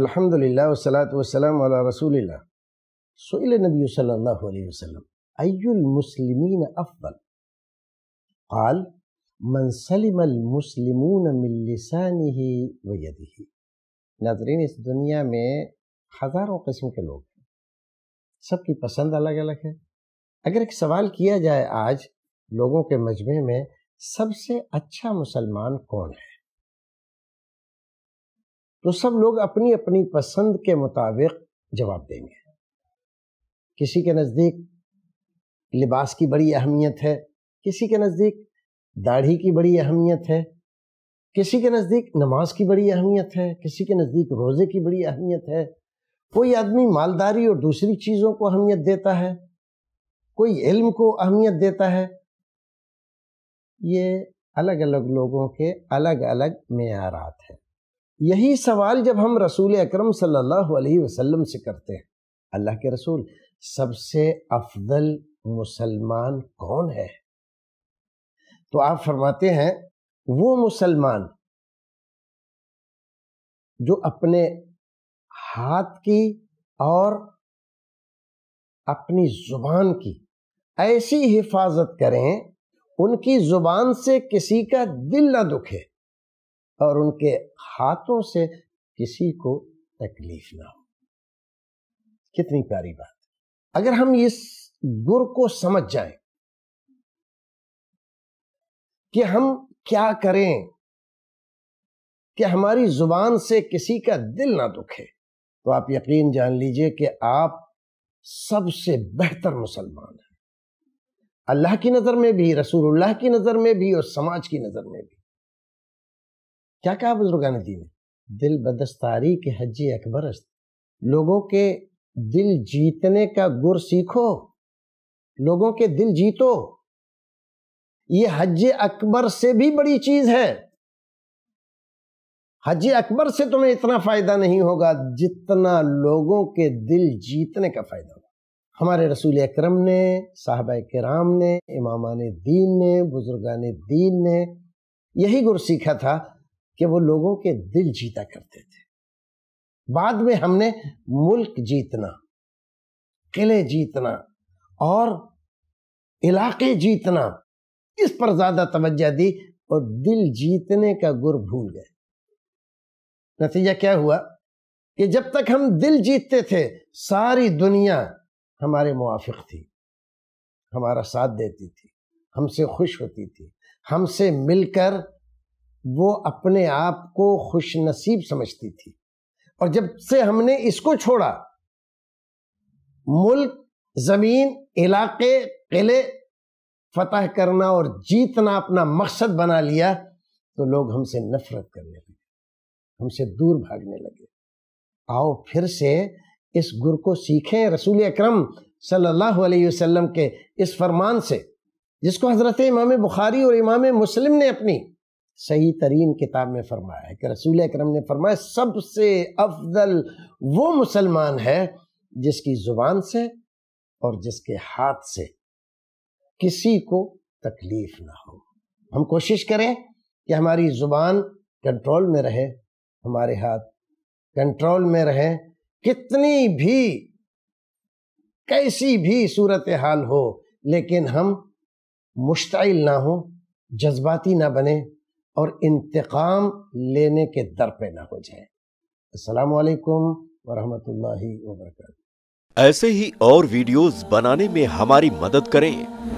अल्हम्दुलिल्लाह वसलात वसलाम अला रसूलिल्लाह सुइल नबी सल्लल्लाहु अलैहि वसल्लम अयुल मुस्लिमीन अफदल قال من सलिम المسلمون من لسانه ويده नाजरीन इस दुनिया में हज़ारों किस्म के लोग हैं सबकी पसंद अलग अलग है अगर एक सवाल किया जाए आज लोगों के मजमे में सबसे अच्छा मुसलमान कौन है तो सब लोग अपनी अपनी पसंद के मुताबिक जवाब देंगे किसी के नज़दीक लिबास की बड़ी अहमियत है किसी के नज़दीक दाढ़ी की बड़ी अहमियत है किसी के नज़दीक नमाज की बड़ी अहमियत है किसी के नज़दीक रोज़े की बड़ी अहमियत है कोई आदमी मालदारी और दूसरी चीज़ों को अहमियत देता है कोई इल्म को अहमियत देता है ये अलग अलग लोगों के अलग अलग मैारात हैं यही सवाल जब हम रसूल अकरम सल्लल्लाहु अलैहि वसल्लम से करते हैं अल्लाह के रसूल सबसे अफजल मुसलमान कौन है तो आप फरमाते हैं वो मुसलमान जो अपने हाथ की और अपनी जुबान की ऐसी हिफाजत करें उनकी जुबान से किसी का दिल ना दुखे और उनके हाथों से किसी को तकलीफ ना हो कितनी प्यारी बात अगर हम इस गुर को समझ जाएं कि हम क्या करें कि हमारी जुबान से किसी का दिल ना दुखे तो आप यकीन जान लीजिए कि आप सबसे बेहतर मुसलमान हैं अल्लाह की नज़र में भी रसूलुल्लाह की नज़र में भी और समाज की नज़र में भी क्या कहा बुजुर्गान दीन ने दिल बदस्तारी के हज अकबर अस्त लोगों के दिल जीतने का गुर सीखो लोगों के दिल जीतो ये हज अकबर से भी बड़ी चीज है हज अकबर से तुम्हें इतना फायदा नहीं होगा जितना लोगों के दिल जीतने का फायदा होगा हमारे रसूल अक्रम ने साहब कराम ने इमामान दीन ने बुजुर्गान दीन ने यही गुर सीखा था कि वो लोगों के दिल जीता करते थे बाद में हमने मुल्क जीतना किले जीतना और इलाके जीतना इस पर ज्यादा तवज्जो दी और दिल जीतने का गुर भूल गए नतीजा क्या हुआ कि जब तक हम दिल जीतते थे सारी दुनिया हमारे मुआफिक थी हमारा साथ देती थी हमसे खुश होती थी हमसे मिलकर वो अपने आप को खुश नसीब समझती थी और जब से हमने इसको छोड़ा मुल्क जमीन इलाके किले फतह करना और जीतना अपना मकसद बना लिया तो लोग हमसे नफरत करने लगे हमसे दूर भागने लगे आओ फिर से इस गुर को सीखें रसूल अक्रम सल्लल्लाहु अलैहि वसल्लम के इस फरमान से जिसको हज़रत इमाम बुखारी और इमाम मुस्लिम ने अपनी सही तरीन किताब में फरमाया है कि रसूल अक्रम ने फरमाया सबसे अफजल वो मुसलमान है जिसकी ज़ुबान से और जिसके हाथ से किसी को तकलीफ ना हो हम कोशिश करें कि हमारी ज़ुबान कंट्रोल में रहे हमारे हाथ कंट्रोल में रहें कितनी भी कैसी भी सूरत हाल हो लेकिन हम मुश्तिल ना हो जज्बाती ना बने और इंतकाम लेने के दर पे ना हो जाए असलकम वरहमल वर्क ऐसे ही और वीडियोस बनाने में हमारी मदद करें